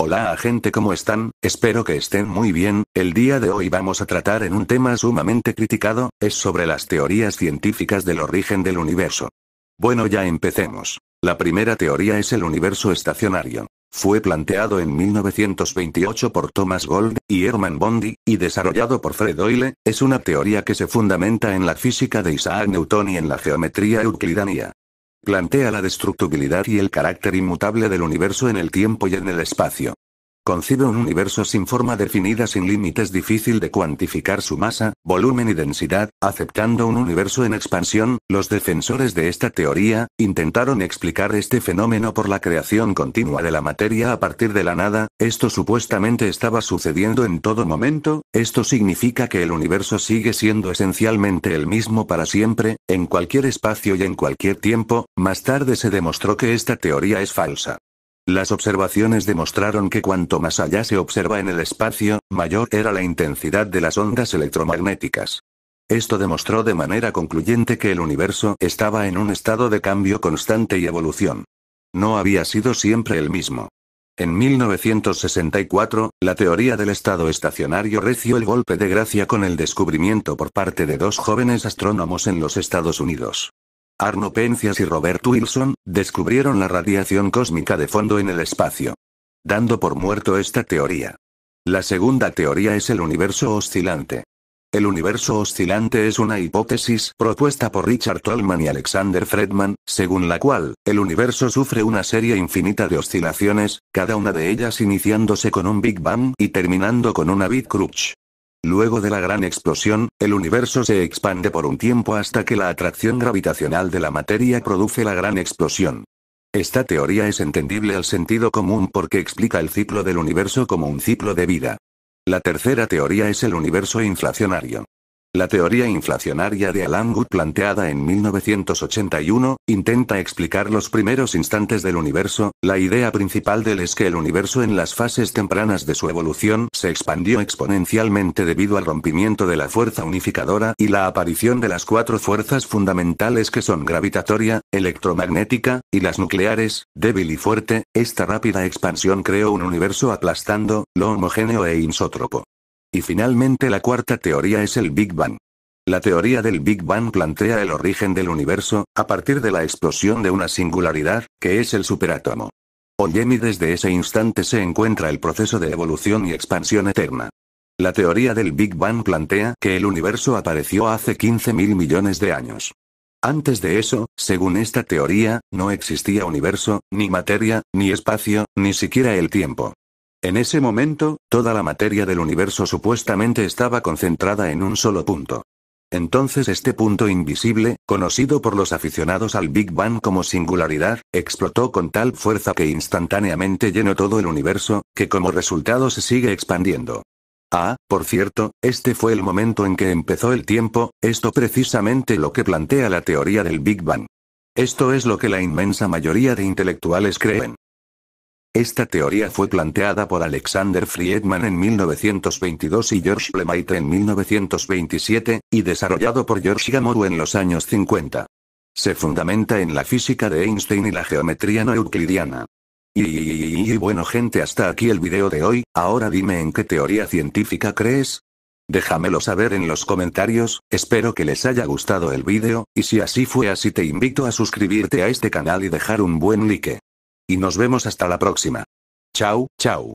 Hola gente ¿cómo están? Espero que estén muy bien. El día de hoy vamos a tratar en un tema sumamente criticado, es sobre las teorías científicas del origen del universo. Bueno, ya empecemos. La primera teoría es el universo estacionario. Fue planteado en 1928 por Thomas Gold y Herman Bondi, y desarrollado por Fred Hoyle, es una teoría que se fundamenta en la física de Isaac Newton y en la geometría euclidanía. Plantea la destructibilidad y el carácter inmutable del universo en el tiempo y en el espacio concibe un universo sin forma definida sin límites difícil de cuantificar su masa, volumen y densidad, aceptando un universo en expansión, los defensores de esta teoría, intentaron explicar este fenómeno por la creación continua de la materia a partir de la nada, esto supuestamente estaba sucediendo en todo momento, esto significa que el universo sigue siendo esencialmente el mismo para siempre, en cualquier espacio y en cualquier tiempo, más tarde se demostró que esta teoría es falsa. Las observaciones demostraron que cuanto más allá se observa en el espacio, mayor era la intensidad de las ondas electromagnéticas. Esto demostró de manera concluyente que el universo estaba en un estado de cambio constante y evolución. No había sido siempre el mismo. En 1964, la teoría del estado estacionario reció el golpe de gracia con el descubrimiento por parte de dos jóvenes astrónomos en los Estados Unidos. Arno Pencias y Robert Wilson, descubrieron la radiación cósmica de fondo en el espacio. Dando por muerto esta teoría. La segunda teoría es el universo oscilante. El universo oscilante es una hipótesis propuesta por Richard Tolman y Alexander Fredman, según la cual, el universo sufre una serie infinita de oscilaciones, cada una de ellas iniciándose con un Big Bang y terminando con una Big Crunch. Luego de la gran explosión, el universo se expande por un tiempo hasta que la atracción gravitacional de la materia produce la gran explosión. Esta teoría es entendible al sentido común porque explica el ciclo del universo como un ciclo de vida. La tercera teoría es el universo inflacionario. La teoría inflacionaria de Alan Good planteada en 1981, intenta explicar los primeros instantes del universo, la idea principal del es que el universo en las fases tempranas de su evolución se expandió exponencialmente debido al rompimiento de la fuerza unificadora y la aparición de las cuatro fuerzas fundamentales que son gravitatoria, electromagnética, y las nucleares, débil y fuerte, esta rápida expansión creó un universo aplastando, lo homogéneo e insótropo. Y finalmente la cuarta teoría es el Big Bang. La teoría del Big Bang plantea el origen del universo, a partir de la explosión de una singularidad, que es el superátomo. y desde ese instante se encuentra el proceso de evolución y expansión eterna. La teoría del Big Bang plantea que el universo apareció hace 15 mil millones de años. Antes de eso, según esta teoría, no existía universo, ni materia, ni espacio, ni siquiera el tiempo. En ese momento, toda la materia del universo supuestamente estaba concentrada en un solo punto. Entonces este punto invisible, conocido por los aficionados al Big Bang como singularidad, explotó con tal fuerza que instantáneamente llenó todo el universo, que como resultado se sigue expandiendo. Ah, por cierto, este fue el momento en que empezó el tiempo, esto precisamente lo que plantea la teoría del Big Bang. Esto es lo que la inmensa mayoría de intelectuales creen. Esta teoría fue planteada por Alexander Friedman en 1922 y George Lemaitre en 1927, y desarrollado por George Gamow en los años 50. Se fundamenta en la física de Einstein y la geometría no euclidiana. Y, y, bueno gente hasta aquí el video de hoy, ahora dime en qué teoría científica crees. Déjamelo saber en los comentarios, espero que les haya gustado el video, y si así fue así te invito a suscribirte a este canal y dejar un buen like. Y nos vemos hasta la próxima. Chau, chau.